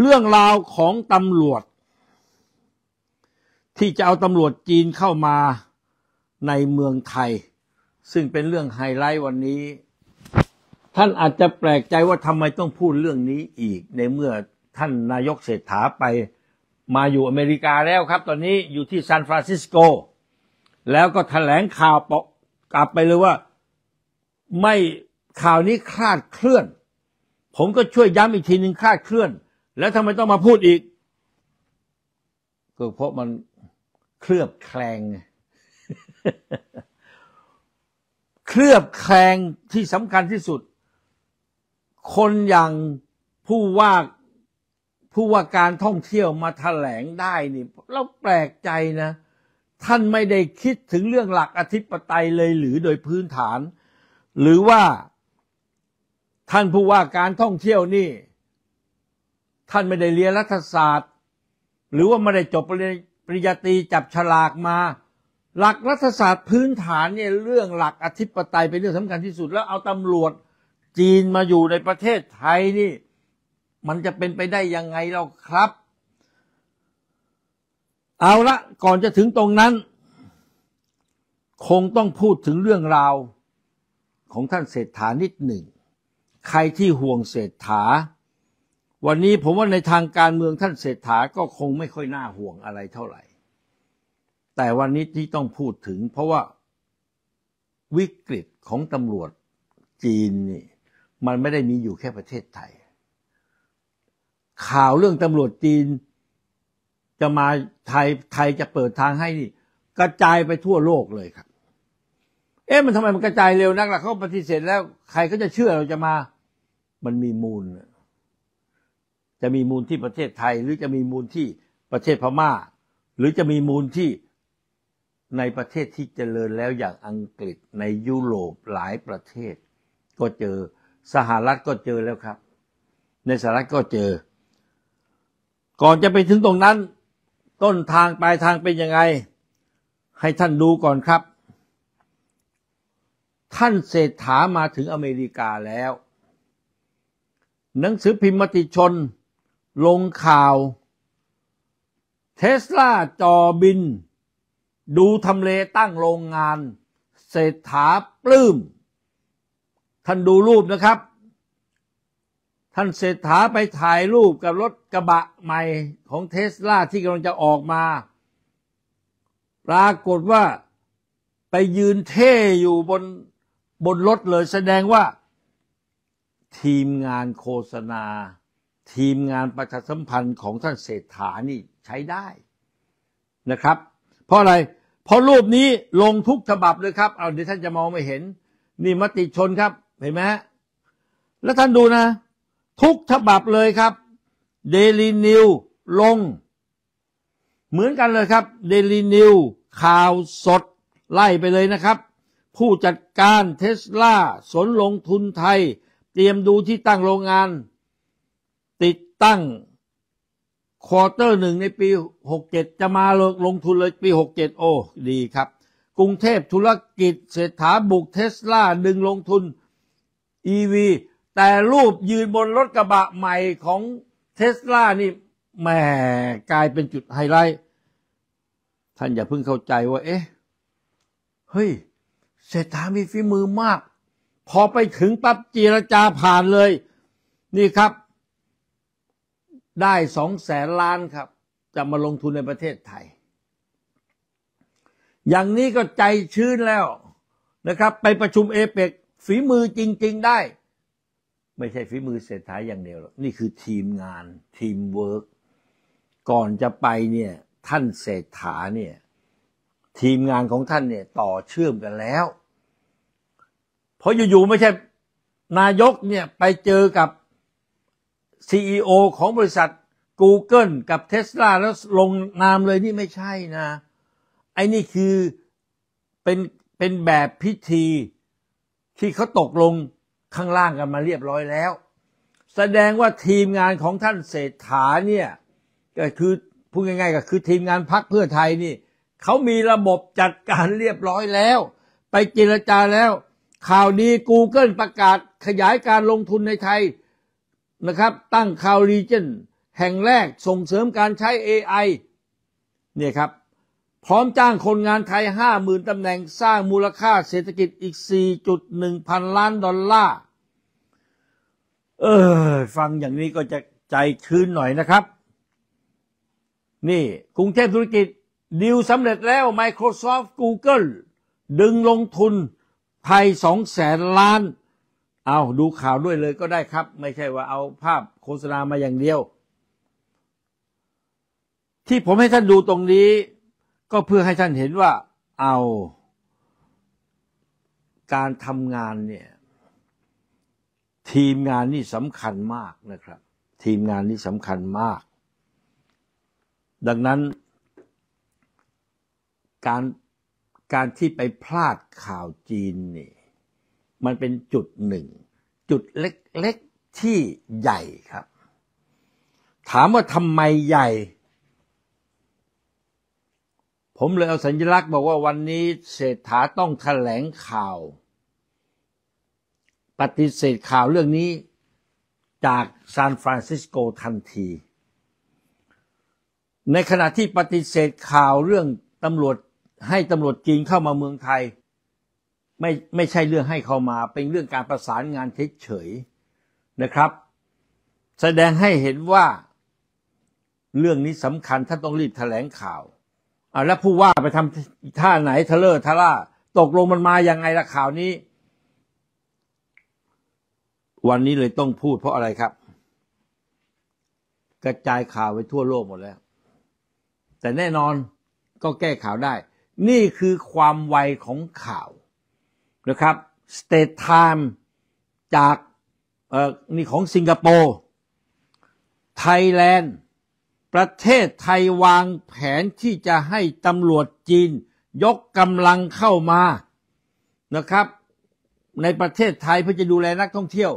เรื่องราวของตำรวจ ที่จะเอาตำรวจจีนเข้ามาในเมืองไทย ซึ่งเป็นเรื่องไฮไลท์วันนี้ ท่านอาจจะแปลกใจว่าทำไมต้องพูดเรื่องนี้อีก ในเมื่อท่านนายกเศรษฐาไปมาอยู่อเมริกาแล้วครับ ตอนนี้อยู่ที่ซานฟรานซิสโก แล้วก็ถแถลงข่าว กลับไปเลยว่า ไม่ข่าวนี้คลาดเคลื่อน ผมก็ช่วยย้ำอีกทีหนึ่งคลาดเคลื่อนแล้วทำไมต้องมาพูดอีกก็เพราะมันเคลือบแคลงเคลือบแคลงที่สำคัญที่สุด คนอย่างผู้ว่าผู้ว่าการท่องเที่ยวมาแถลงได้นี่เราแปลกใจนะ ท่านไม่ได้คิดถึงเรื่องหลักอธิปไตยเลยหรือโดยพื้นฐาน หรือว่า ท่านผู้ว่าการท่องเที่ยวนี่ท่านไม่ได้เรียนรัฐศาสตร์ หรือว่าไม่ได้จบปริญญาตรีจับฉลากมา หลักรัฐศาสตร์พื้นฐานเนี่ย เรื่องหลักอธิปไตยเป็นเรื่องสำคัญที่สุดแล้วเอาตำรวจ จีนมาอยู่ในประเทศไทยนี่ มันจะเป็นไปได้ยังไงเราครับ เอาละก่อนจะถึงตรงนั้น คงต้องพูดถึงเรื่องราว ของท่านเศรษฐานิดหนึ่ง ใครที่ห่วงเศรษฐาวันนี้ผมว่าในทางการเมืองท่านเศรษฐาก็คงไม่ค่อยน่าห่วงอะไรเท่าไหร่ แต่วันนี้ที่ต้องพูดถึงเพราะว่าวิกฤตของตำรวจจีนนี่มันไม่ได้มีอยู่แค่ประเทศไทย ข่าวเรื่องตำรวจจีนจะมาไทยไทยจะเปิดทางให้นี่กระจายไปทั่วโลกเลยครับ เอ๊ะมันทำไมมันกระจายเร็วนักล่ะเขาปฏิเสธแล้วใครก็จะเชื่อเราจะมา มันมีมูลนะจะมีมูลที่ประเทศไทยหรือจะมีมูลที่ประเทศพม่า หรือจะมีมูลที่ในประเทศที่เจริญแล้วอย่างอังกฤษในยุโรปหลายประเทศ ก็เจอ สหรัฐก็เจอแล้วครับ ในสหรัฐก็เจอก่อนจะไปถึงตรงนั้น ต้นทางปลายทางเป็นยังไงให้ท่านดูก่อนครับ ท่านเศรษฐามาถึงอเมริกาแล้ว หนังสือพิมพ์มติชนลงข่าว เทสลาจอบิน ดูทำเลตั้งโรงงานเศรษฐาปลื้มท่านดูรูปนะครับ ท่านเศรษฐาไปถ่ายรูปกับรถกระบะใหม่ของเทสลาที่กำลังจะออกมา ปรากฏว่าไปยืนเท่อยู่บนบนรถเลยแสดงว่า ทีมงานโฆษณาทีมงานประชาสัมพันธ์ของท่านเศรษฐานี่ใช้ได้นะครับ เพราะอะไร เพราะรูปนี้ลงทุกฉบับเลยครับ เอาเดี๋ยวท่านจะมองไม่เห็น นี่มติชนครับ เห็นไหม แล้วท่านดูนะ ทุกฉบับเลยครับ เดลีนิวลง เหมือนกันเลยครับ เดลีนิวข่าวสด ไล่ไปเลยนะครับ ผู้จัดการเทสลา สนลงทุนไทย เตรียมดูที่ตั้งโรงงานตั้งควอเตอร์หนึ่งในปี 67 จะมาลลงทุนเลย ปี 67 โอ้ ดีครับ กรุงเทพธุรกิจเศรษฐาบุกเทสลา ดึงลงทุน EV แต่รูปยืนบนรถกระบะใหม่ของเทสลานี่แหมกลายเป็นจุดไฮไลท์ ท่านอย่าเพิ่งเข้าใจว่าเอ๊ะเฮ้ย เศรษฐามีฝีมือมาก พอไปถึงปั๊บจีรจาผ่านเลย นี่ครับได้สองแสนล้านครับ จะมาลงทุนในประเทศไทย อย่างนี้ก็ใจชื้นแล้วนะครับ ไปประชุมเอเปกฝีมือจริงๆได้ ไม่ใช่ฝีมือเศรษฐาอย่างเดียวหรอกนี่คือทีมงานทีมเวิร์กก่อนจะไปเนี่ยท่านเศรษฐาเนี่ยทีมงานของท่านเนี่ยต่อเชื่อมกันแล้ว เพราะอยู่ ๆ ไม่ใช่นายกเนี่ยไปเจอกับซีอของบริษัท Google กับเทสลาแล้วลงนามเลย นี่ไม่ใช่นะไอ้นี่คือเป็นเป็นแบบพิธี ที่เขาตกลงข้างล่างกันมาเรียบร้อยแล้ว แสดงว่าทีมงานของท่านเศรษฐาเนี่ยก็คือพูดง่าย ๆ ก็คือทีมงานพักเพื่อไทยนี่เขามีระบบจัดการเรียบร้อยแล้ว ไปเจรจาแล้ว ข่าวดี Google ประกาศขยายการลงทุนในไทยนะครับตั้งคาวรีเจนแห่งแรกส่งเสริมการใช้ AI เนี่ยครับ พร้อมจ้างคนงานไทย 50,000ตำแหน่งสร้างมูลค่าเศรษฐกิจอีก 4.1 พันล้านดอลลาร์เออฟังอย่างนี้ก็จะใจชื้นหน่อยนะครับ นี่กรุงเทพธุรกิจดิวสำเร็จแล้ว Microsoft Google ดึงลงทุนไทย2แสนล้านเอาดูข่าวด้วยเลยก็ได้ครับ ไม่ใช่ว่าเอาภาพโฆษณามาอย่างเดียว ที่ผมให้ท่านดูตรงนี้ ก็เพื่อให้ท่านเห็นว่า เอาการทำงานเนี่ย ทีมงานนี่สำคัญมากนะครับ ทีมงานนี่สำคัญมาก ดังนั้น การการที่ไปพลาดข่าวจีนนี่มันเป็นจุดหนึ่ง จุดเล็กๆที่ใหญ่ครับ ถามว่าทำไมใหญ่ ผมเลยเอาสัญลักษณ์บอกว่าวันนี้เศรษฐาต้องแถลงข่าว ปฏิเสธข่าวเรื่องนี้จากซานฟรานซิสโกทันที ในขณะที่ปฏิเสธข่าวเรื่องตำรวจให้ตำรวจจีนเข้ามาเมืองไทยไม่ไม่ใช่เรื่องให้เขามา เป็นเรื่องการประสานงานเฉยๆนะครับ แสดงให้เห็นว่าเรื่องนี้สำคัญท่านต้องรีบแถลงข่าวอ่าแล้วผู้ว่าไปทำท่าไหนทะเลอทะล่าตกลงมันมาอย่างไงล่ะข่าวนี้ วันนี้เลยต้องพูดเพราะอะไรครับกระจายข่าวไปทั่วโลกหมดแล้ว แต่แน่นอนก็แก้ข่าวได้ นี่คือความไวของข่าวนะครับสเตทไทม์จากนี่ของสิงคโปร์ไทยแลนด์ ประเทศไทยวางแผนที่จะให้ตำรวจจีน ยกกำลังเข้ามานะครับในประเทศไทยเพื่อจะดูแลนักท่องเที่ยว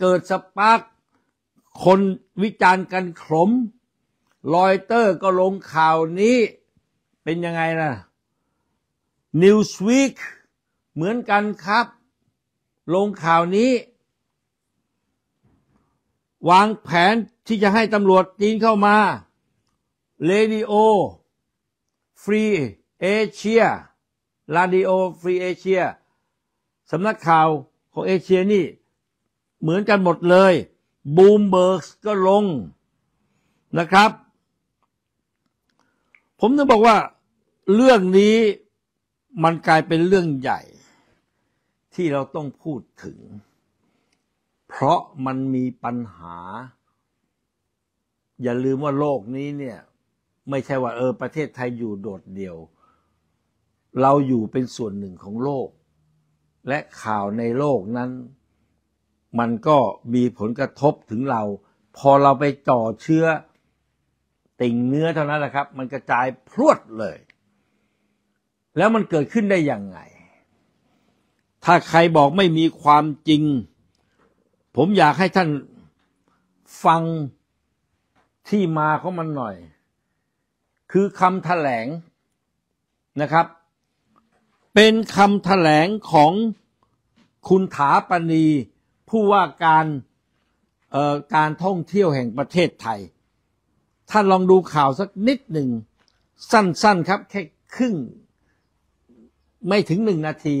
เกิดสปาร์กคนวิจารณ์กันขมรอยเตอร์ก็ลงข่าวนี้เป็นยังไงล่ะ Newsweek เหมือนกันครับ ลงข่าวนี้ วางแผนที่จะให้ตำรวจจีนเข้ามาเรดิโอฟรีเอเชียราดิโอฟรีเอเชียสำนักข่าวของเอเชียนี่เหมือนกันหมดเลย บูมเบิร์กก็ลงนะครับ ผมต้องบอกว่าเรื่องนี้มันกลายเป็นเรื่องใหญ่ที่เราต้องพูดถึง เพราะมันมีปัญหา อย่าลืมว่าโลกนี้เนี่ย ไม่ใช่ว่าเออประเทศไทยอยู่โดดเดี่ยว เราอยู่เป็นส่วนหนึ่งของโลก และข่าวในโลกนั้น มันก็มีผลกระทบถึงเรา พอเราไปจ่อเชื้อติ่งเนื้อเท่านั้นแหละครับ มันกระจายพรวดเลย แล้วมันเกิดขึ้นได้อย่างไงถ้าใครบอกไม่มีความจริง ผมอยากให้ท่านฟังที่มาของมันหน่อย คือคำถแถลงนะครับ เป็นคำถแถลงของคุณถาปณี ผู้ว่าการการท่องเที่ยวแห่งประเทศไทยท่านลองดูข่าวสักนิดหนึ่ง สั้นๆครับ แค่ครึ่งไม่ถึงหนึ่งนาที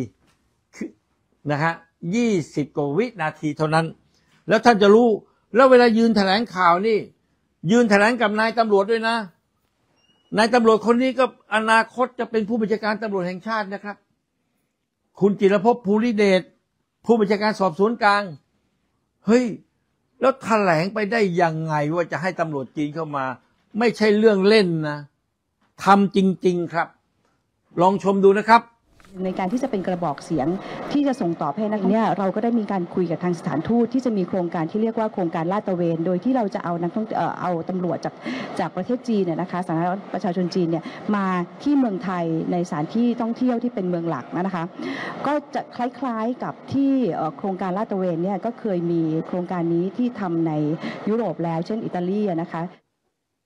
นะฮะยี่สิบกว่าวินาทีเท่านั้น แล้วท่านจะรู้ แล้วเวลายืนแถลงข่าวนี่ ยืนแถลงกับนายตำรวจด้วยนะ นายตำรวจคนนี้ก็อนาคตจะเป็นผู้บัญชาการตำรวจแห่งชาตินะครับ คุณจิรภพภูริเดช ผู้บัญชาการสอบสวนกลาง เฮ้ย แล้วแถลงไปได้ยังไงว่าจะให้ตำรวจจีนเข้ามา ไม่ใช่เรื่องเล่นนะทำจริงๆครับ ลองชมดูนะครับในการที่จะเป็นกระบอกเสียงที่จะส่งต่อเพ้นักเนี่ยเราก็ได้มีการคุยกับทางสถานทูตที่จะมีโครงการที่เรียกว่าโครงการลาดตะเวนโดยที่เราจะเอานักท่องเอาตำรวจจากจากประเทศจีนเนี่ยนะคะสาธารณัประชาชนจีนเนี่ยมาที่เมืองไทยในสถานที่ท่องเที่ยวที่เป็นเมืองหลักนะคะ ก็จะคล้ายๆกับที่โครงการลาดตะเวนเนี่ยก็เคยมีโครงการนี้ที่ทำในยุโรปแล้วเช่นอิตาลีนะคะ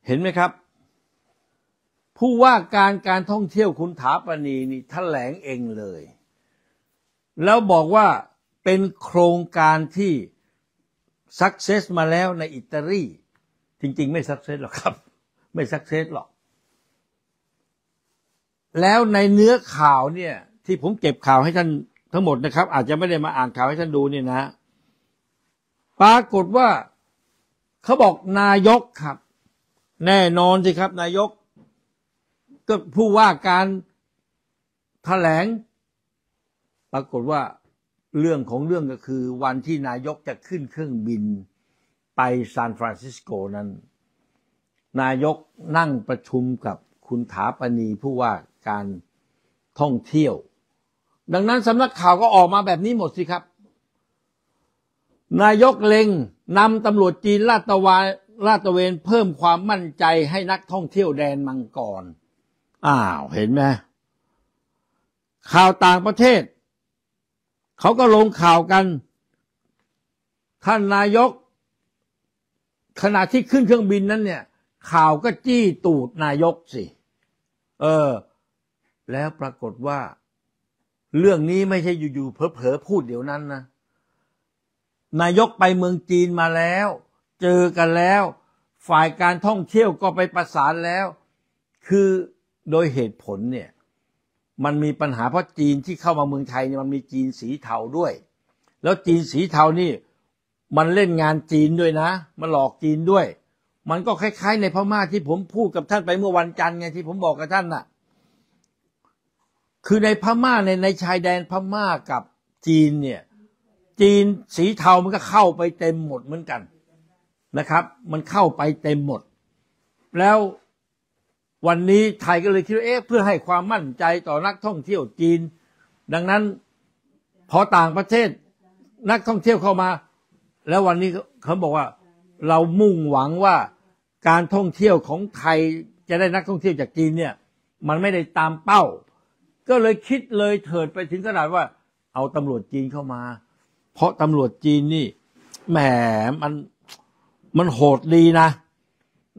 เห็นไหมครับผู้ว่าการการท่องเที่ยวคุณถาปณีนี่ถแถลงเองเลยแล้วบอกว่าเป็นโครงการที่สักเซสมาแล้วในอิตาลีจริง ๆไม่สักเซสหรอกครับไม่สักเซสหรอก แล้วในเนื้อข่าวเนี่ยที่ผมเก็บข่าวให้ท่านทั้งหมดนะครับ อาจจะไม่ได้มาอ่านข่าวให้ท่านดูเนี่ยนะ ปรากฏว่าเขาบอกนายกครับ แน่นอนสิครับนายกก็ผู้ว่าการแถลงปรากฏว่าเรื่องของเรื่องก็คือวันที่นายกจะขึ้นเครื่องบินไปซานฟรานซิสโกนั้น นายกนั่งประชุมกับคุณถาปณีผู้ว่าการท่องเที่ยว ดังนั้นสำนักข่าวก็ออกมาแบบนี้หมด สิ ครับ นายกเล็งนำตำรวจจีนลาดตะวันลาดตะเวนเพิ่มความมั่นใจให้นักท่องเที่ยวแดนมังกรอ้าวเห็นไหม ข่าวต่างประเทศ เขาก็ลงข่าวกัน ท่านนายก ขณะที่ขึ้นเครื่องบินนั้นเนี่ย ข่าวก็จี้ตูดนายกสิ เออ แล้วปรากฏว่า เรื่องนี้ไม่ใช่อยู่ ๆเผลอๆ พูดเดี๋ยวนั้นนะ นายกไปเมืองจีนมาแล้ว เจอกันแล้ว ฝ่ายการท่องเที่ยวก็ไปประสานแล้ว คือโดยเหตุผลเนี่ย มันมีปัญหาเพราะจีนที่เข้ามาเมืองไทยเนี่ยมันมีจีนสีเทาด้วย แล้วจีนสีเทานี่มันเล่นงานจีนด้วยนะ มันหลอกจีนด้วย มันก็คล้าย ๆ ในพม่าที่ผมพูดกับท่านไปเมื่อวันจันทร์ไงที่ผมบอกกับท่านน่ะคือในพม่าในในชายแดนพม่ากับจีนเนี่ย จีนสีเทามันก็เข้าไปเต็มหมดเหมือนกันนะครับ มันเข้าไปเต็มหมดแล้ววันนี้ไทยก็เลยคิดว่าเอ๊ะเพื่อให้ความมั่นใจต่อนักท่องเที่ยวจีน ดังนั้นพอต่างประเทศ นักท่องเที่ยวเข้ามา แล้ววันนี้เขาบอกว่า เรามุ่งหวังว่าการท่องเที่ยวของไทยจะได้นักท่องเที่ยวจากจีนเนี่ย มันไม่ได้ตามเป้า ก็เลยคิดเลยเถิดไปถึงขนาดว่า เอาตำรวจจีนเข้ามา เพราะตำรวจจีนนี่แหมมันมันโหดดีนะ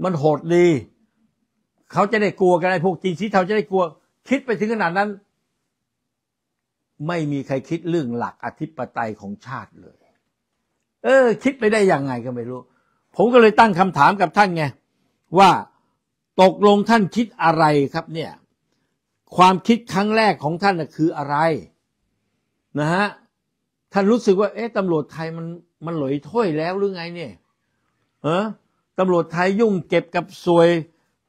มันโหดดีเขาจะได้กลัวกันไอ้พวกจีนสีเทาจะได้กลัว คิดไปถึงขนาดนั้น ไม่มีใครคิดเรื่องหลักอธิปไตยของชาติเลย เออคิดไปได้ยังไงก็ไม่รู้ ผมก็เลยตั้งคำถามกับท่านไงว่าตกลงท่านคิดอะไรครับเนี่ยความคิดครั้งแรกของท่านคืออะไรนะฮะท่านรู้สึกว่า เอ๊ะตำรวจไทยมันมันหลอยถ้วยแล้วหรือไงเนี่ยเออตำรวจไทยยุ่งเก็บกับสวย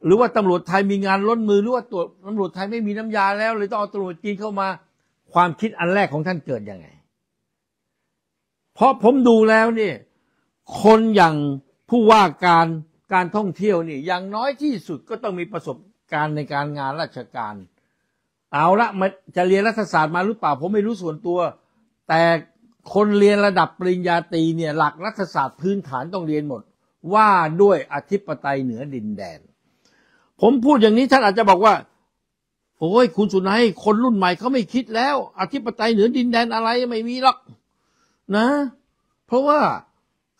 หรือว่าตำรวจไทยมีงานล้นมือหรือว่าตัวตำรวจไทยไม่มีน้ำยาแล้วเลยต้องเอาตำรวจจีนเข้ามาความคิดอันแรกของท่านเกิดยังไง เพราะผมดูแล้วนี่คนอย่างผู้ว่าการการท่องเที่ยวนี่อย่างน้อยที่สุดก็ต้องมีประสบการณ์ในการงานราชการ เอาละมันจะเรียนรัฐศาสตร์มาหรือเปล่า ผมไม่รู้ส่วนตัว แต่คนเรียนระดับปริญญาตรีเนี่ยหลักรัฐศาสตร์พื้นฐานต้องเรียนหมด ว่าด้วยอธิปไตยเหนือดินแดนผมพูดอย่างนี้ท่านอาจจะบอกว่าโอ้ยคุณสุนัยคนรุ่นใหม่เขาไม่คิดแล้ว อธิปไตยเหนือดินแดนอะไรไม่มีหรอกนะ เพราะว่า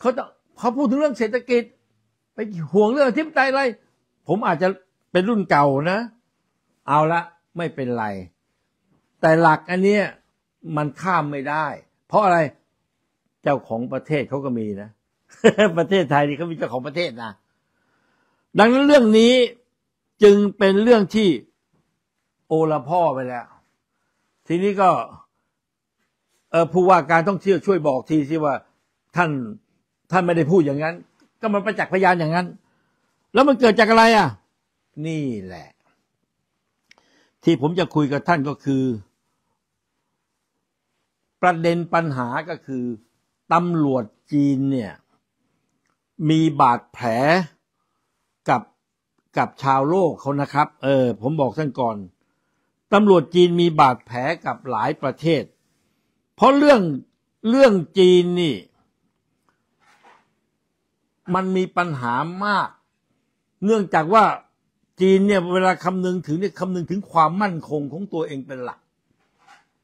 เขาเขาพูดถึงเรื่องเศรษฐกิจไปห่วงเรื่องอธิปไตยอะไรผมอาจจะเป็นรุ่นเก่านะ เอาละไม่เป็นไร แต่หลักอันเนี้ยมันข้ามไม่ได้ เพราะอะไรเจ้าของประเทศเขาก็มีนะประเทศไทยนี่เขามีเจ้าของประเทศนะ ดังนั้นเรื่องนี้จึงเป็นเรื่องที่โอละพ่อไปแล้ว ทีนี้ก็เออผู้ว่าการท่องเที่ยวช่วยบอกทีสิว่า ท่าน ท่านไม่ได้พูดอย่างนั้น ก็มันประจักษ์พยานอย่างนั้น แล้วมันเกิดจากอะไรอ่ะ นี่แหละ ที่ผมจะคุยกับท่านก็คือประเด็นปัญหาก็คือ ตำรวจจีนเนี่ย มีบาดแผลกับชาวโลกเขานะครับ เออผมบอกท่านก่อนตำรวจจีนมีบาดแผลกับหลายประเทศ เพราะเรื่องเรื่องจีนนี่ มันมีปัญหามาก เนื่องจากว่าจีนเนี่ยเวลาคำนึงถึงเนี่ยคำนึงถึงความมั่นคงของตัวเองเป็นหลัก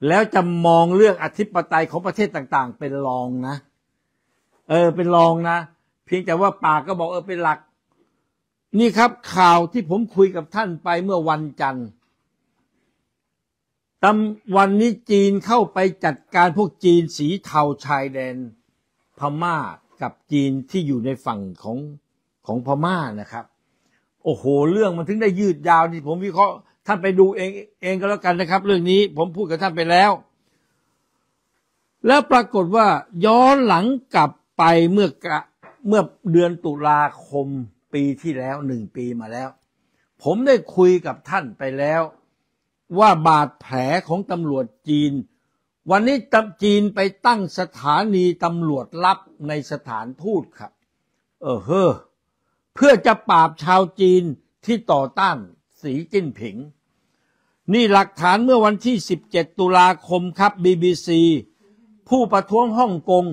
แล้วจะมองเรื่องอธิปไตยของประเทศต่างๆเป็นรองนะ เออเป็นรองนะ เพียงแต่ว่าปากก็บอกเออเป็นหลักนี่ครับข่าวที่ผมคุยกับท่านไปเมื่อวันจันทร์ตำวันนี้จีนเข้าไปจัดการพวกจีนสีเทาชายแดน พม่ากับจีนที่อยู่ในฝั่งของ ของพม่านะครับ โอ้โหเรื่องมันถึงได้ยืดยาวนี่ผมวิเคราะห์ท่านไปดูเองเองก็แล้วกันนะครับเรื่องนี้ผมพูดกับท่านไปแล้ว แล้วปรากฏว่าย้อนหลังกลับไปเมื่อเมื่อเดือนตุลาคมปีที่แล้วหนึ่งปีมาแล้ว ผมได้คุยกับท่านไปแล้ว ว่าบาดแผลของตำรวจจีน วันนี้ตจีนไปตั้งสถานีตำรวจลับในสถานทูตครับ เออเฮอเพื่อจะปราบชาวจีนที่ต่อต้านสีจิ้นผิง นี่หลักฐานเมื่อวันที่ 17 ตุลาคมครับ BBC ผู้ประท้วงฮ่องกง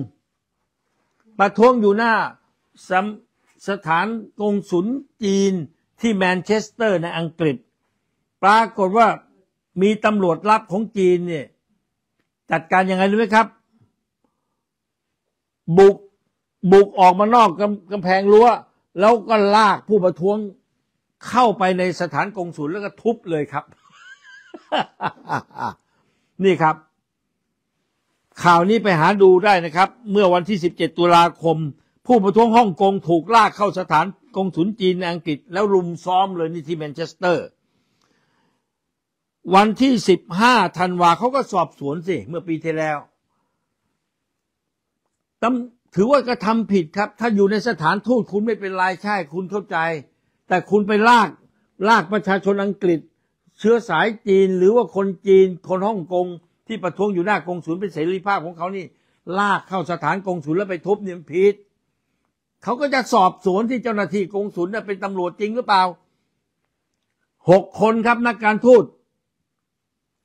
ประท้วงอยู่หน้าสถานกงศุลจีนที่แมนเชสเตอร์ในอังกฤษ ปรากฏว่ามีตำรวจลับของจีนเนี่ยจัดการยังไงรู้ไหมครับบุกบุกออกมานอกกำแพงรั้วแล้วก็ลากผู้ประท้วง เข้าไปในสถานกงศุลแล้วก็ทุบเลยครับ นี่ครับ ข่าวนี้ไปหาดูได้นะครับ เมื่อวันที่ 17ตุลาคมผู้ประท้วงฮ่องกงถูกลากเข้าสถานกงสุนจีนอังกฤษแล้วรุมซ้อมเลยนี่ที่แมนเชสเตอร์วันที่สิบห้าธันวาเขาก็สอบสวนสิเมื่อปีที่แล้วตำถือว่ากระทำผิดครับ ถ้าอยู่ในสถานทูตคุณไม่เป็นไรใช่คุณเข้าใจ แต่คุณไปลากลากประชาชนอังกฤษ เชื้อสายจีนหรือว่าคนจีนคนฮ่องกงที่ประท้วงอยู่หน้ากงสุนเป็นเสรีภาพของเขานี่ลากเข้าสถานกงสุนแล้วไปทุบเนี่ยผิดเขาก็จะสอบสวนที่เจ้าหน้าที่กงสุลเนเป็นตำรวจจริงหรือเปล่าหกคนครับ นักการทูต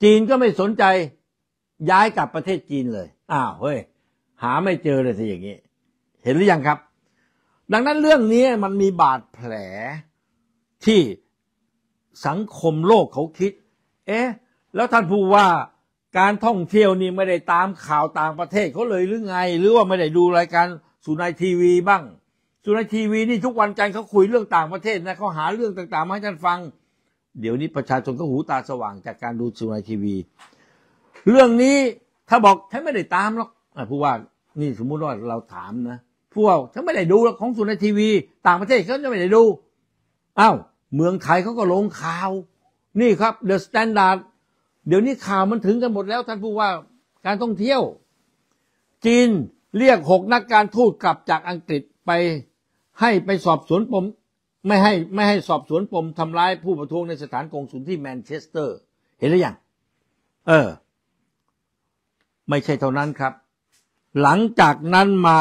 จีนก็ไม่สนใจย้ายกลับประเทศจีนเลย อ้าว เฮ้ย หาไม่เจอเลยสิอย่างนี้ เห็นหรือยังครับ ดังนั้นเรื่องนี้มันมีบาดแผลที่สังคมโลกเขาคิด เอ๊ะแล้วท่านพูดว่าการท่องเที่ยวนี่ไม่ได้ตามข่าวต่างประเทศเขาเลยหรือไง หรือว่าไม่ได้ดูรายการสุนายทีวีบ้างส่วนในทีวีนี่ทุกวันจันทร์เขาคุยเรื่องต่างประเทศนะเขาหาเรื่องต่างๆมาให้ท่านฟัง เดี๋ยวนี้ประชาชนก็หูตาสว่าง จากการดูสุนทรทีวี เรื่องนี้ถ้าบอกฉันไม่ได้ตามหรอกผู้ว่านี่สมมุติว่าเราถามนะผู้ว่าฉันไม่ได้ดูของสุนทรทีวีต่างประเทศเขาจะไม่ได้ดูอ้าวเมืองไทยเขาก็ลงข่าว นี่ครับเดอะสแตนดาร์ดเดี๋ยวนี้ข่าวมันถึงกันหมดแล้วท่านผู้ว่าการท่องเที่ยวจีนเรียกหกนักการทูตกลับจากอังกฤษไปให้ไปสอบสวนปมไม่ให้ไม่ให้สอบสวนปมทำร้ายผู้ประท้วงในสถานกงสุลที่แมนเชสเตอร์ เห็นหรือยังเออ ไม่ใช่เท่านั้นครับ หลังจากนั้นมา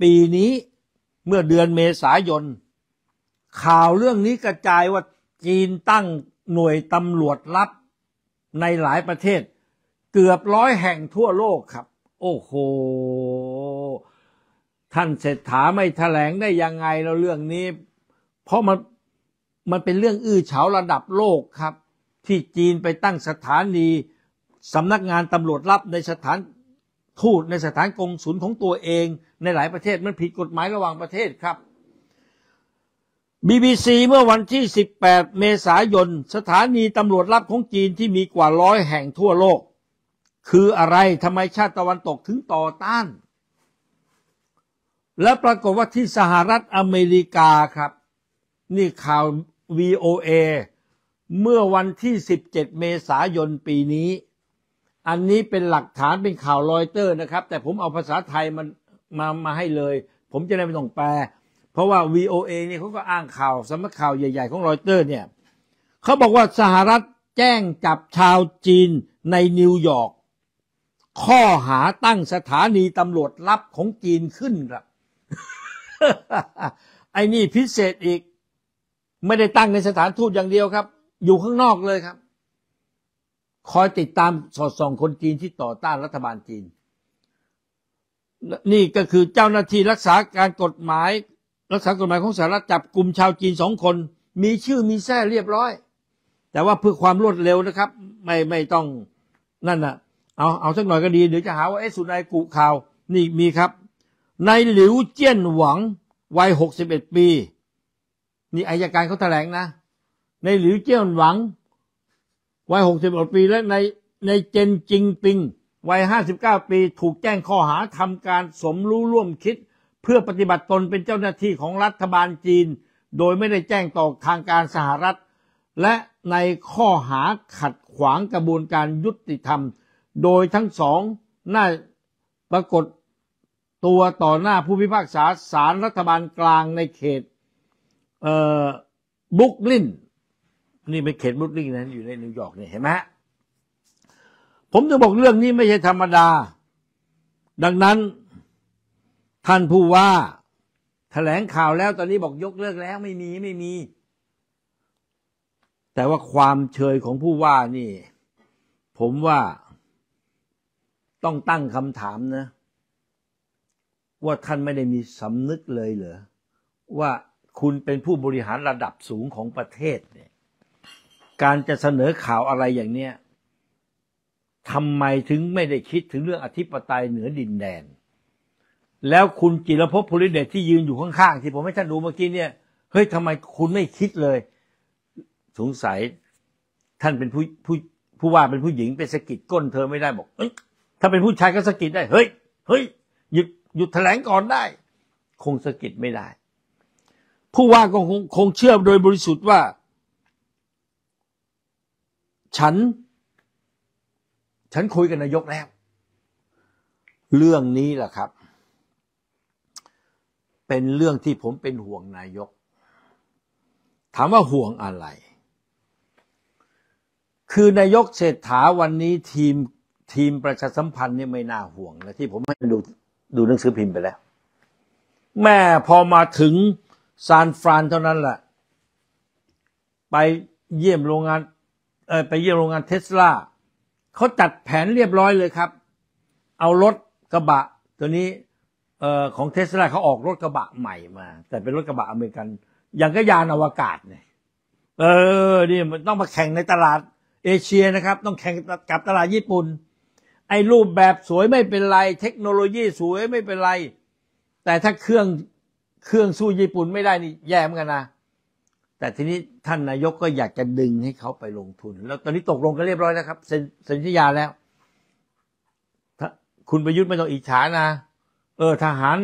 ปีนี้เมื่อเดือนเมษายน ข่าวเรื่องนี้กระจายว่าจีนตั้งหน่วยตำรวจลับในหลายประเทศเกือบร้อยแห่งทั่วโลกครับ โอ้โหท่านเศรษฐาไม่แถลงได้ยังไงเราเรื่องนี้ เพราะมันมันเป็นเรื่องอื้อเฉาระดับโลกครับ ที่จีนไปตั้งสถานีสำนักงานตำรวจลับในสถานทูตในสถานกงศูนย์ของตัวเอง ในหลายประเทศมันผิดกฎหมายระหว่างประเทศครับ BBC เมื่อวันที่ 18 เมษายนสถานีตำรวจลับของจีนที่มีกว่าร้อยแห่งทั่วโลก คืออะไรทำไมชาติตะวันตกถึงต่อต้านและปรากฏว่าที่สหรัฐอเมริกาครับ นี่ข่าว VOA เมื่อวันที่ 17 เมษายนปีนี้ อันนี้เป็นหลักฐานเป็นข่าวรอยเตอร์นะครับ แต่ผมเอาภาษาไทยมันมามาให้เลย ผมจะได้ไม่ต้องแปลเพราะว่า VOA เนี่ยเขาก็อ้างข่าวสำนักข่าวใหญ่ ๆ ของรอยเตอร์เนี่ยเขาบอกว่าสหรัฐแจ้งจับชาวจีนในนิวยอร์กข้อหาตั้งสถานีตำรวจลับของจีนขึ้นครับไอ้นี่พิเศษอีก ไม่ได้ตั้งในสถานทูตอย่างเดียวครับ อยู่ข้างนอกเลยครับ คอยติดตามสอดส่อง คนจีนที่ต่อต้านรัฐบาลจีน นี่ก็คือเจ้าหน้าที่รักษาการกฎหมาย รักษากฎหมายของสหรัฐจับกลุ่มชาวจีนสองคน มีชื่อมีแท้เรียบร้อย แต่ว่าเพื่อความรวดเร็วนะครับ ไม่ไม่ต้อง นั่นนะ่ะเอาเอาสักหน่อยก็ดีเดี๋ยวจะหาว่าเอ๊ะสุนายกุข่าว นี่มีครับในหลิวเจี้ยนหวังวัยหกสิบเอ็ดปี นี่อายการเขาแถลงนะในหลิวเจี้ยนหวังวัยหกสิบเอ็ดปีและในในเจนจิงปิงวัยห้าสิบเก้าปี ถูกแจ้งข้อหาทำการสมรู้ร่วมคิดเพื่อปฏิบัติตนเป็นเจ้าหน้าที่ของรัฐบาลจีน โดยไม่ได้แจ้งต่อทางการสหรัฐ และในข้อหาขัดขวางกระบวนการยุติธรรม โดยทั้งสองน่าปรากฏตัวต่อหน้าผู้พิพากษาศาลรรัฐบาลกลางในเขตเอ่อบุกลินนี่เป็นเขตบุกลินนะอยู่ในนิวยอร์กเนี่ยเห็นไหมผมจะบอกเรื่องนี้ไม่ใช่ธรรมดา ดังนั้นท่านผู้ว่าถแถลงข่าวแล้วตอนนี้บอกยกเลิกแล้วไม่มีไม่มี แต่ว่าความเชยของผู้ว่านี่ ผมว่าต้องตั้งคำถามนะว่า ท่านไม่ได้มีสำนึกเลยเหรอว่าคุณเป็นผู้บริหารระดับสูงของประเทศเนี่ยการจะเสนอข่าวอะไรอย่างเนี้ยทำไมถึงไม่ได้คิดถึงเรื่องอธิปไตยเหนือดินแดน แล้วคุณจิรพภพลิเดชที่ยืนอยู่ข้างๆที่ผมให้ท่านดูเมื่อกี้เนี่ยเฮ้ยทำไม คุณไม่คิดเลยสงสัย ท่านเป็นผู้ผู้ผู้ว่าเป็นผู้หญิงเป็นสกิดก้นเธอไม่ได้บอกถ้าเป็นผู้ชายก็สกิดได้เฮ้ยเฮ้ยหยุดหยุดแถลงก่อนได้ คงสะกิดไม่ได้ผู้ว่าก็คงคงเชื่อโดยบริสุทธิ์ว่า ฉัน ฉันคุยกับนายกแล้ว เรื่องนี้แหละครับ เป็นเรื่องที่ผมเป็นห่วงนายก ถามว่าห่วงอะไร คือนายกเศรษฐาวันนี้ทีม ทีมประชาสัมพันธ์เนี่ยไม่น่าห่วงนะที่ผมให้ดูดูหนังสือพิมพ์ไปแล้ว แม่พอมาถึงซานฟรานเท่านั้นแหละ ไปเยี่ยมโรงงานเออไปเยี่ยมโรงงานเทสลาเขาจัดแผนเรียบร้อยเลยครับ เอารถกระบะ ตัวนี้เออของเทสลาเขาออกรถกระบะใหม่มา แต่เป็นรถกระบะอเมริกัน อย่างก็ยานอวกาศเนี่ยเออนี่มันต้องมาแข่งในตลาด เอเชียนะครับ ต้องแข่งกับตลาดญี่ปุ่นไอ้รูปแบบสวยไม่เป็นไร เทคโนโลยีสวยไม่เป็นไร แต่ถ้าเครื่องเครื่องสู้ญี่ปุ่นไม่ได้นี่แย่เหมือนกันนะ แต่ทีนี้ท่านนายกก็อยากจะดึงให้เขาไปลงทุน แล้วตอนนี้ตกลงกันเรียบร้อยแล้วครับเซ็นสัญญาแล้ว คุณประยุทธ์ไม่ต้องอิจฉานะ เออทหาร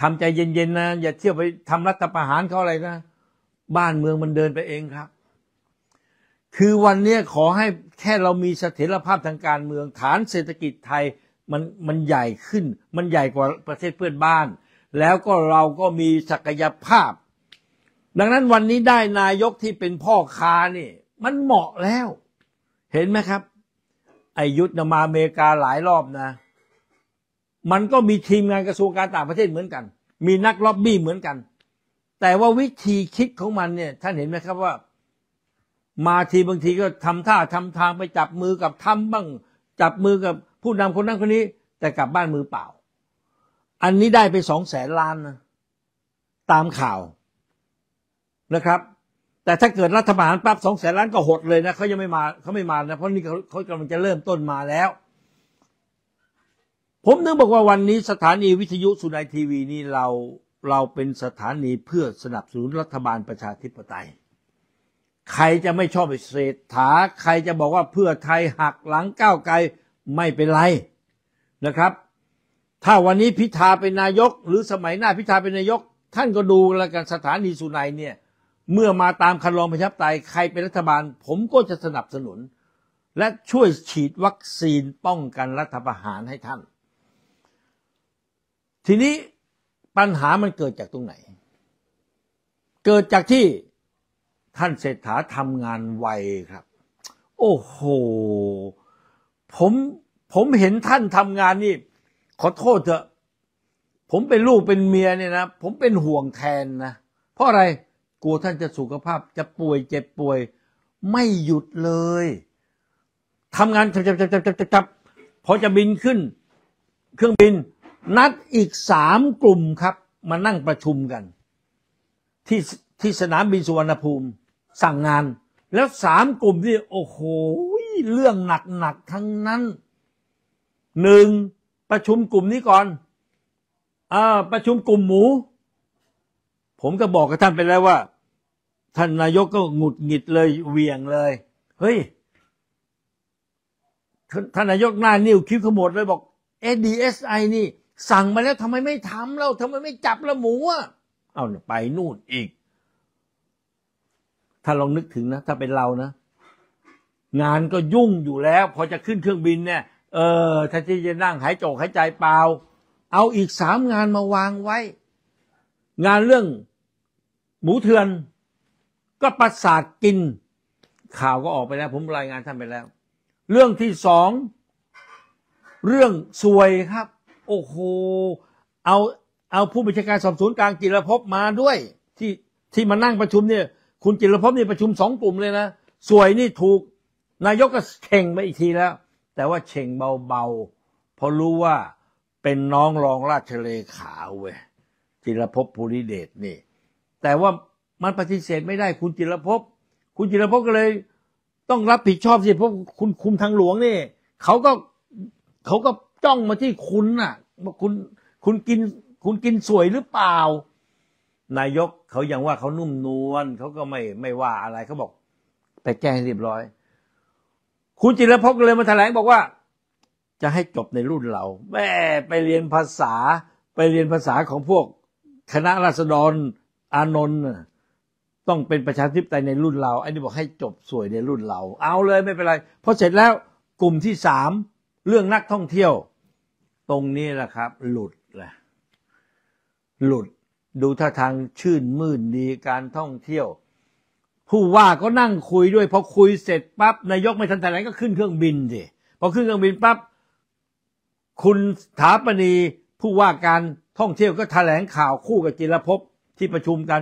ทำใจเย็นๆนะอย่าเที่ยวไปทำรัฐประหารเขาอะไรนะ บ้านเมืองมันเดินไปเองครับคือวันนี้ขอให้แค่เรามีเสถียรภาพทางการเมืองฐานเศรษฐกิจไทยมันมันใหญ่ขึ้น มันใหญ่กว่าประเทศเพื่อนบ้าน แล้วก็เราก็มีศักยภาพ ดังนั้นวันนี้ได้นายกที่เป็นพ่อค้านี่มันเหมาะแล้ว เห็นไหมครับอายุทธมาอเมริกาหลายรอบนะ มันก็มีทีมงานกระทรวงการต่างประเทศเหมือนกัน มีนักล็อบบี้เหมือนกัน แต่ว่าวิธีคิดของมันเนี่ยท่านเห็นไหมครับว่ามาทีบางทีก็ทำท่าทำทางไปจับมือกับทำาบ้างจับมือกับผู้นำคนนั้นคนนี้ แต่กลับบ้านมือเปล่า อันนี้ได้ไปสองแสนล้านนะตามข่าวนะครับ แต่ถ้าเกิดรัฐบาลปั๊บสองแสนล้านก็หดเลยนะเขายังไม่มาเขาไม่มานะเพราะนี่เขาเขากำลังจะเริ่มต้นมาแล้ว ผมนึกบอกว่าวันนี้สถานีวิทยุสุนัยทีวีนี่เราเราเป็นสถานีเพื่อสนับสนุนรัฐบาลประชาธิปไตยใครจะไม่ชอบเศรษฐา ใครจะบอกว่าเพื่อไทยหักหลังก้าวไกลไม่เป็นไรนะครับ ถ้าวันนี้พิธาเป็นนายกหรือสมัยหน้าพิธาเป็นนายก ท่านก็ดูแลกันสถานีสุนัยเนี่ย เมื่อมาตามคันลองประชาธิปไตยใครเป็นรัฐบาลผมก็จะสนับสนุน และช่วยฉีดวัคซีนป้องกันรัฐประหารให้ท่าน ทีนี้ปัญหามันเกิดจากตรงไหน เกิดจากที่ท่านเศรษฐาทำงานไวครับ โอ้โห ผม ผมเห็นท่านทำงานนี่ ขอโทษเถอะ ผมเป็นลูกเป็นเมียเนี่ยนะ ผมเป็นห่วงแทนนะ เพราะอะไรกลัวท่านจะสุขภาพ จะป่วยเจ็บป่วย ไม่หยุดเลยทำงานจับจับจับจับจับพอจะบินขึ้น เครื่องบินนัดอีกสามกลุ่มครับ มานั่งประชุมกัน ที่ที่สนามบินสุวรรณภูมิสั่งงานแล้วสามกลุ่มที่ โอ้โห เรื่องหนักหนักทั้งนั้นหนึ่งประชุมกลุ่มนี้ก่อนอ่าประชุมกลุ่มหมู ผมก็บอกกับท่านไปแล้วว่าท่านนายกก็หงุดหงิดเลย เวียงเลยเฮ้ยท่านนายกหน้า นิ้วคิ้วขมวดเลย บอกเอดีเอสไอนี่ สั่งมาแล้วทำไมไม่ทำเราทำไมไม่จับละหมูอ่ะเอาไปนู่นอีกถ้าลองนึกถึงนะถ้าเป็นเรานะ งานก็ยุ่งอยู่แล้วพอจะขึ้นเครื่องบินเนี่ยเออถ้าที่จะนั่งหายจกหายใจเปล่า เอาอีกสามงานมาวางไว้ งานเรื่องหมูเถือนก็ประสาทกิน ข่าวก็ออกไปแล้ว ผมรายงานท่านไปแล้ว เรื่องที่สองเรื่องสวยครับ โอ้โหเอาเอาผู้บัญชาการสอบสวนกลางจิรภพมาด้วยที่ที่มานั่งประชุมเนี่ยคุณจิรพนี่ประชุมสองกลุ่มเลยนะสวยนี่ถูกนายกก็เข่งไปอีกทีแล้ว แต่ว่าเข่งเบาๆเพราะรู้ว่าเป็นน้องรองราชเลขาเว้ยจิรพภูริเดชนี่ แต่ว่ามันปฏิเสธไม่ได้คุณจิรพคุณจิรพก็เลยต้องรับผิดชอบสิเพราะคุณคุมทางหลวงนี่เขาก็เขาก็จ้องมาที่คุณน่ะว่าคุณคุณกินคุณกินสวยหรือเปล่านายกเขายังว่าเขานุ่มนวลเขาก็ไม่ไม่ว่าอะไรเขาบอก แต่แก้ให้เรียบร้อยคุณจิรพก์เลยมาแถลงบอกว่า จะให้จบในรุ่นเราแม่ไปเรียนภาษา ไปเรียนภาษาของพวก คณะราษฎรอานนท์ต้องเป็นประชาธิปไตยในรุ่นเราไอ้นี่บอกให้จบสวยในรุ่นเรา เอาเลยไม่เป็นไรพอเสร็จแล้วกลุ่มที่สาม เรื่องนักท่องเที่ยว ตรงนี้แหละครับ หลุดแหละหลุดดูท่าทางชื่นมื่นดีการท่องเที่ยว ผู้ว่าก็นั่งคุยด้วยพอคุยเสร็จปั๊บนายกไม่ทันแต่ไหนก็ขึ้นเครื่องบินสิพอขึ้นเครื่องบินปั๊บคุณสถาปนีผู้ว่าการท่องเที่ยวก็แถลงข่าวคู่กับจิรภพที่ประชุมกัน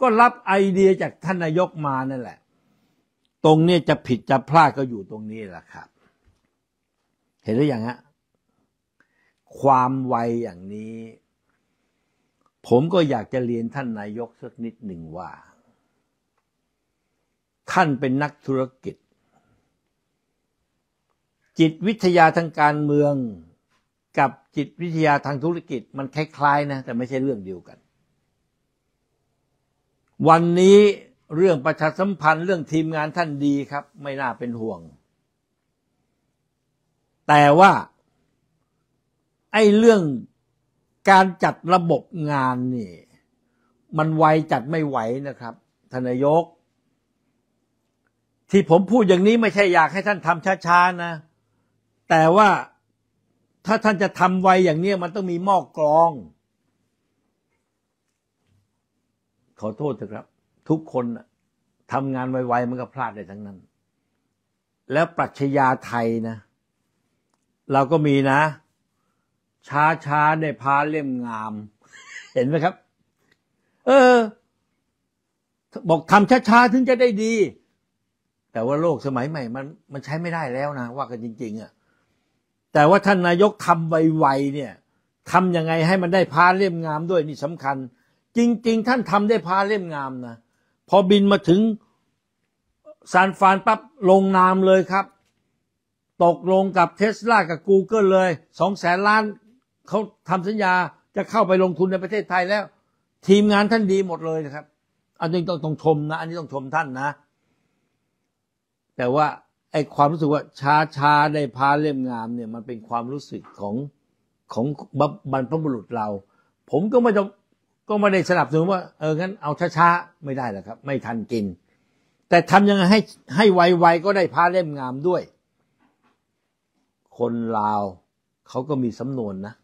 ก็รับไอเดียจากท่านนายกมานั่นแหละ ตรงนี้จะผิดจะพลาดก็อยู่ตรงนี้แหละครับ เห็นหรือยังฮะความไวอย่างนี้ผมก็อยากจะเรียนท่านนายกสักนิดหนึ่งว่า ท่านเป็นนักธุรกิจ จิตวิทยาทางการเมือง กับจิตวิทยาทางธุรกิจ มันคล้ายๆนะแต่ไม่ใช่เรื่องเดียวกัน วันนี้เรื่องประชาสัมพันธ์เรื่องทีมงานท่านดีครับ ไม่น่าเป็นห่วง แต่ว่าไอ้เรื่องการจัดระบบงานนี่ มันไวจัดไม่ไหวนะครับทนายก ที่ผมพูดอย่างนี้ไม่ใช่อยากให้ท่านทำช้าๆ นะ แต่ว่าถ้าท่านจะทำไวอย่างนี้ มันต้องมีหม้อกรอง ขอโทษเถอะครับ ทุกคนทำงานไวๆมันก็พลาดได้ทั้งนั้น แล้วปรัชญาไทยนะ เราก็มีนะช้าช้าได้พาเล่มงาม เห็นไหมครับ เออบอกทำช้าช้าถึงจะได้ดี แต่ว่าโลกสมัยใหม่มันมันใช้ไม่ได้แล้วนะว่ากันจริง ๆอะ่ะแต่ว่าท่านนายกทำไวๆเนี่ยทำยังไงให้มันได้พาเล่มงาม ด้วยนี่สำคัญ จริง ๆ ท่านทำได้พาเล่มงามนะพอบินมาถึงซานฟานปั๊บลงนามเลยครับ ตกลงกับเทสลากับ Google เลยสองแสนล้านเขาทำสัญญาจะเข้าไปลงทุนในประเทศไทยแล้ว ทีมงานท่านดีหมดเลยนะครับ อันนี้ต้องต้องชมนะอันนี้ต้องชมท่านนะ แต่ว่าไอความรู้สึกว่าช้าช้าได้พาเล่มงามเนี่ยมันเป็นความรู้สึกของของบรรพบุรุษเรา ผมก็ไม่จะก็ไม่ได้สนับสนุนว่าเอองั้นเอาช้าช้าไม่ได้หรอกครับ ไม่ทันกิน แต่ทำยังไงให้ให้ไวๆก็ได้พาเล่มงามด้วย คนลาวเขาก็มีสำนวนนะ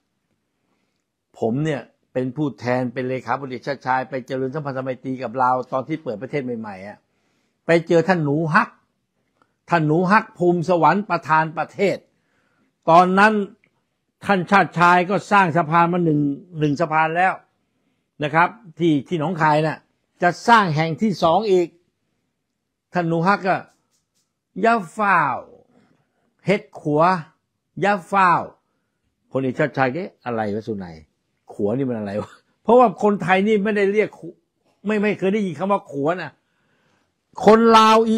ผมเนี่ยเป็นผู้แทนเป็นเลขาบดีชาชายไปเจริญสัมพันธไมตรีกับเราตอนที่เปิดประเทศใหม่ๆอ่ะไปเจอท่านหนูฮักท่านหนูฮักภูมิสวรรค์ประธานประเทศ ตอนนั้นท่านชาติชายก็สร้างสะพานมาหนึ่งหนึ่งสะพานแล้วนะครับ ที่ที่หนองคายนะ่ะจะสร้างแห่งที่สองอีกท่านหนูฮักก็ย่าฝ้าเฮ็ดขัวย่าฝ้าพลเอกชาติชายก็อะไรวะสุนัยขัวนี่มันอะไรวะเพราะว่าคนไทยนี่ไม่ได้เรียก ไม่ไม่เคยได้ยินคำว่าขัวนะคนลาวอี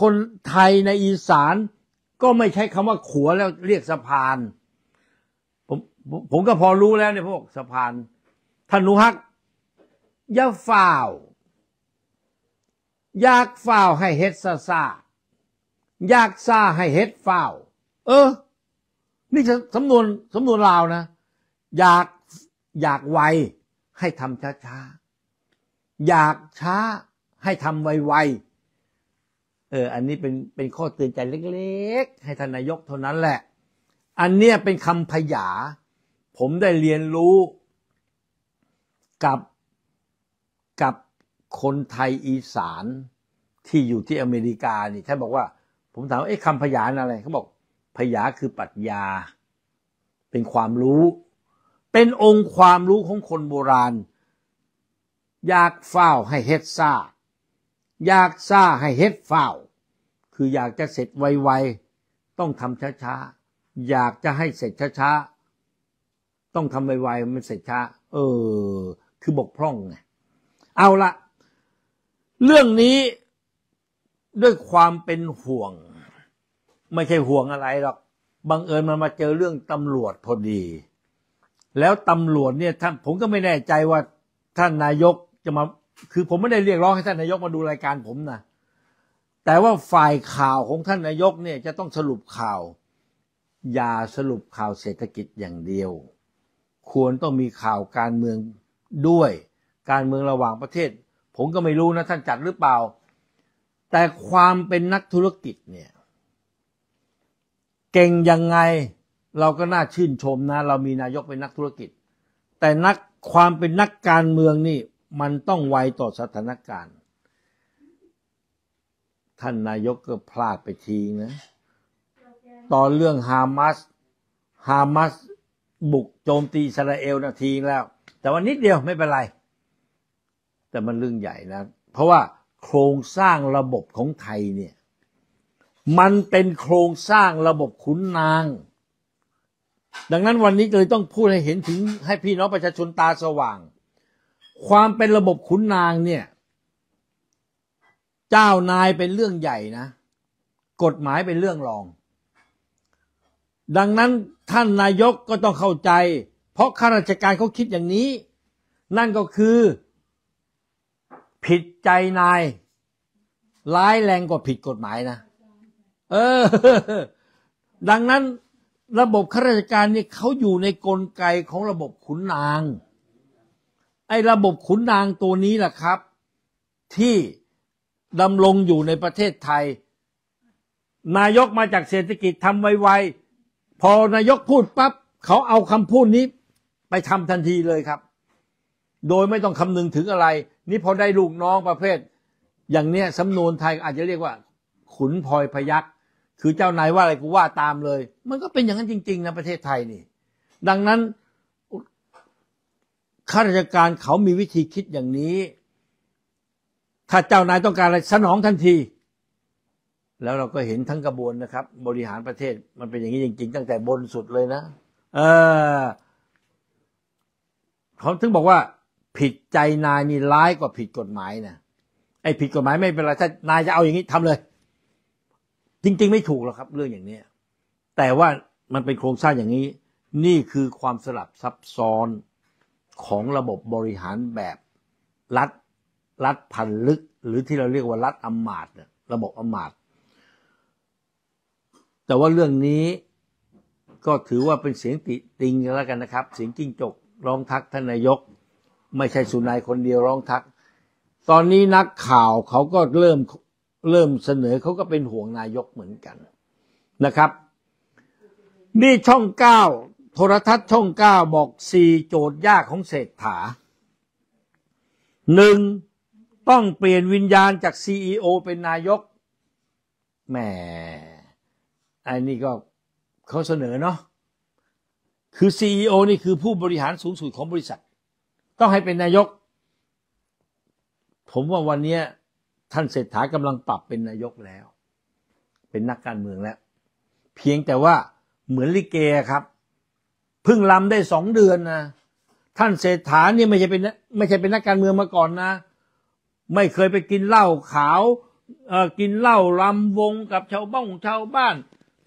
คนไทยในอีสาน ก็ไม่ใช้คำว่าขัวแล้วเรียกสะพาน ผมผมก็พอรู้แล้วเนี่ยพวกสะพานท่านุฮักอย่าฝ่าวอยากฝ่าวให้เฮ็ดซาซาอยากซาให้เฮ็ดฝ่าวเออ นี่จะสำนวนสำนวนลาวนะ อยากอยากไวให้ทำช้าช้าอยากช้าให้ทำไวไวเอออันนี้เป็นเป็นข้อเตือนใจเล็กๆ ให้ทานนายกเท่านั้นแหละ อันเนี้ยเป็นคำพยาผมได้เรียนรู้กับกับคนไทยอีสานที่อยู่ที่อเมริกานี่ท่านบอกว่าผมถามว่าไอ้คำพยานอะไรเขาบอกพยาคือปรัชญา เป็นความรู้เป็นองค์ความรู้ของคนโบราณ อยากเฝ้าให้เฮ็ดซ่าอยากซ่าให้เฮ็ดเฝ้า คืออยากจะเสร็จไวๆต้องทำช้า ๆ อยากจะให้เสร็จช้าๆต้องทำไวๆมันเสร็จช้า เออ คือบกพร่องไง เอาละ เรื่องนี้ด้วยความเป็นห่วง ไม่ใช่ห่วงอะไรหรอกบังเอิญมันมาเจอเรื่องตำรวจพอดีแล้วตำรวจเนี่ยท่านผมก็ไม่แน่ใจว่าท่านนายกจะมาคือผมไม่ได้เรียกร้องให้ท่านนายกมาดูรายการผมนะ แต่ว่าฝ่ายข่าวของท่านนายกเนี่ยจะต้องสรุปข่าว อย่าสรุปข่าวเศรษฐกิจอย่างเดียว ควรต้องมีข่าวการเมืองด้วย การเมืองระหว่างประเทศ ผมก็ไม่รู้นะท่านจัดหรือเปล่า แต่ความเป็นนักธุรกิจเนี่ยเก่งยังไงเราก็น่าชื่นชมนะเรามีนายกเป็นนักธุรกิจ แต่นักความเป็นนักการเมืองนี่มันต้องไวต่อสถานการณ์ ท่านนายกก็พลาดไปทีนะตอนเรื่องฮามาสฮามาสบุกโจมตีอิสราเอลนาทีแล้ว แต่วันนิดเดียวไม่เป็นไร แต่มันเรื่องใหญ่นะเพราะว่าโครงสร้างระบบของไทยเนี่ยมันเป็นโครงสร้างระบบขุนนางดังนั้นวันนี้เลยต้องพูดให้เห็นถึงให้พี่น้องประชาชนตาสว่าง ความเป็นระบบขุนนางเนี่ยเจ้านายเป็นเรื่องใหญ่นะ กฎหมายเป็นเรื่องรอง ดังนั้นท่านนายกก็ต้องเข้าใจ เพราะข้าราชการเขาคิดอย่างนี้ นั่นก็คือ ผิดใจนาย ร้ายแรงกว่าผิดกฎหมายนะ เออ ดังนั้นระบบข้าราชการเนี่ยเขาอยู่ในกลไกของระบบขุนนาง ไอ้ระบบขุนนางตัวนี้แหละครับ ที่ดำรงอยู่ในประเทศไทย นายกมาจากเศรษฐกิจทำไวๆ พอนายกพูดปับ๊บเขาเอาคำพูดนี้ไปทำทันทีเลยครับ โดยไม่ต้องคำนึงถึงอะไร นี่พอได้ลูกน้องประเภท อย่างเนี้ยสำนวนไทยอาจจะเรียกว่า ขุนพลอยพยักษ์คือเจ้านาย ว่าอะไรกูว่าตามเลย มันก็เป็นอย่างนั้นจริงๆนะประเทศไทยนี่ ดังนั้นข้าราชการเขามีวิธีคิดอย่างนี้ ถ้าเจ้านายต้องการอะไรสนองทันที แล้วเราก็เห็นทั้งกระบวนนะครับ บริหารประเทศมันเป็นอย่างนี้จริง ๆ ตั้งแต่บนสุดเลยนะเออเขาถึงบอกว่า ผิดใจนายนี่ร้าย กว่าผิดกฎหมายนะไอ้ผิดกฎหมายไม่เป็นไรถ้านายจะเอาอย่างนี้ทำเลยจริง ๆ ไม่ถูกหรอกครับเรื่องอย่างนี้ แต่ว่ามันเป็นโครงสร้างอย่างนี้ นี่คือความสลับซับซ้อนของระบบบริหารแบบรัฐรัฐพันลึกหรือที่เราเรียกว่ารัฐอำมาตย์ระบบอำมาตย์แต่ว่าเรื่องนี้ก็ถือว่าเป็นเสียงติติงกันแล้วกันนะครับ เสียงจิ้งจกร้องทักท่านนายก ไม่ใช่สุนายคนเดียวร้องทัก ตอนนี้นักข่าวเขาก็เริ่มเริ่มเสนอเขาก็เป็นห่วงนายกเหมือนกันนะครับ นี่ช่องเก้าโทรทัศน์ช่องเก้าบอกสี่โจทย์ยากของเศรษฐาหนึ่งต้องเปลี่ยนวิญญาณจากซีอเป็นนายกแหมอันนี้ก็เขาเสนอเนาะคือซีอนี่คือผู้บริหารสูงสุดของบริษัท ต้องให้เป็นนายก ผมว่าวันนี้ท่านเศรษฐากำลังปรับเป็นนายกแล้ว เป็นนักการเมืองแล้ว เพียงแต่ว่าเหมือนลิเกครับเพิ่งลำได้สองเดือนนะ ท่านเศรษฐาเนี่ยไม่ใช่เป็นไม่ใช่เป็นนักการเมืองมาก่อนนะ ไม่เคยไปกินเหล้าขาวกินเหล้าลำวงกับชาวบ้านชาวบ้าน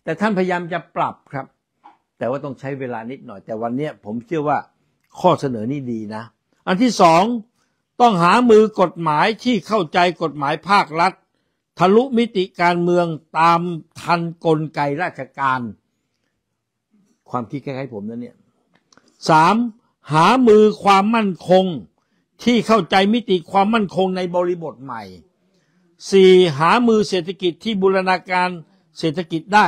แต่ท่านพยายามจะปรับครับ แต่ว่าต้องใช้เวลานิดหน่อยแต่วันนี้ผมเชื่อว่าข้อเสนอนี้ดีนะ อันที่สองต้องหามือกฎหมายที่เข้าใจกฎหมายภาครัฐทะลุมิติการเมืองตามทันกลไกราชการ ความคิดคล้ายๆผมนั่นเนี่ยสามหามือความมั่นคงที่เข้าใจมิติความมั่นคงในบริบทใหม่สี่หามือเศรษฐกิจที่บูรณาการเศรษฐกิจได้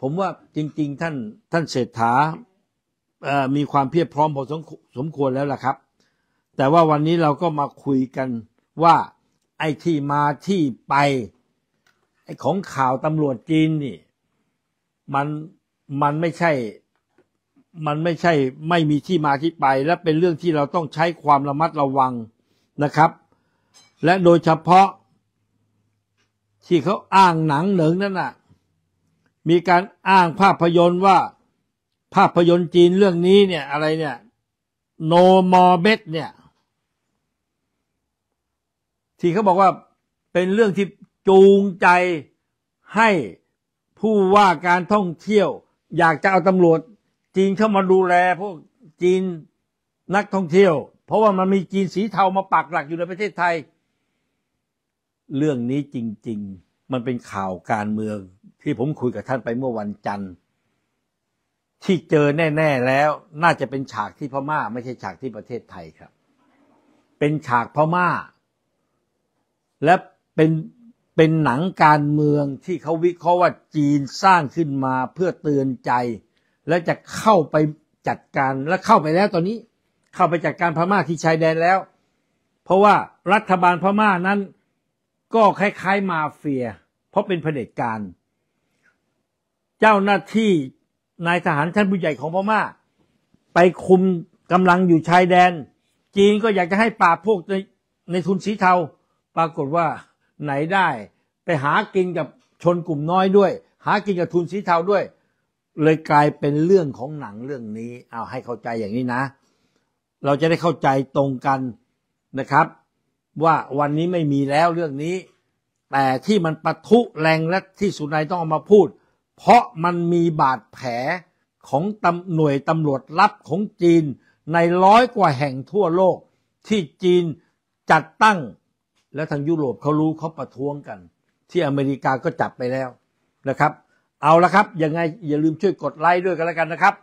ผมว่าจริง ๆท่านท่านเศรษฐามีความเพียบพร้อมพอสมควรแล้วล่ะครับแต่ว่าวันนี้เราก็มาคุยกันว่าไอ้ที่มาที่ไปไอ้ของข่าวตำรวจจีนนี่มันมันไม่ใช่มันไม่ใช่ไม่มีที่มาที่ไป และเป็นเรื่องที่เราต้องใช้ความระมัดระวังนะครับ และโดยเฉพาะ ที่เขาอ้างหนังเหนิงนั่นน่ะมีการอ้างภาพยนตร์ว่าภาพยนตร์จีนเรื่องนี้เนี่ยอะไรเนี่ยโนมอเบตเนี่ยที่เขาบอกว่าเป็นเรื่องที่จูงใจให้ผู้ว่าการท่องเที่ยว อยากจะเอาตำรวจจีนเข้ามาดูแล พวกจีนนักท่องเที่ยว เพราะว่ามันมีจีนสีเทามาปักหลักอยู่ในประเทศไทย เรื่องนี้จริง ๆ มันเป็นข่าวการเมืองที่ผมคุยกับท่านไปเมื่อวันจันทร์ ที่เจอแน่ ๆแล้ว น่าจะเป็นฉากที่พม่า ไม่ใช่ฉากที่ประเทศไทยครับ เป็นฉากพม่าและเป็นเป็นหนังการเมืองที่เขาวิเคราะห์ว่าจีนสร้างขึ้นมาเพื่อเตือนใจ และจะเข้าไปจัดการและเข้าไปแล้วตอนนี้เข้าไปจัดการพม่าที่ชายแดนแล้ว เพราะว่ารัฐบาลพม่านั้นก็คล้ายๆมาเฟีย เพราะเป็นเผด็จการเจ้าหน้าที่นายทหารชั้นผู้ใหญ่ของพม่า ไปคุมกำลังอยู่ชายแดน จีนก็อยากจะให้ปราบพวกในในทุนสีเทาปรากฏว่าไหนได้ไปหากินกับชนกลุ่มน้อยด้วย หากินกับทุนสีเทาด้วย เลยกลายเป็นเรื่องของหนังเรื่องนี้ เอาให้เข้าใจอย่างนี้นะ เราจะได้เข้าใจตรงกันนะครับ ว่าวันนี้ไม่มีแล้วเรื่องนี้ แต่ที่มันปะทุแรงและที่สุนัยต้องเอามาพูด เพราะมันมีบาดแผลของตำหน่วยตำรวจลับของจีน ในร้อยกว่าแห่งทั่วโลกที่จีนจัดตั้งและทางยุโรปเขารู้เขาประท้วงกัน ที่อเมริกาก็จับไปแล้วนะครับ เอาละครับยังไงอย่าลืมช่วยกดไลค์ด้วยกันแล้วกันนะครับ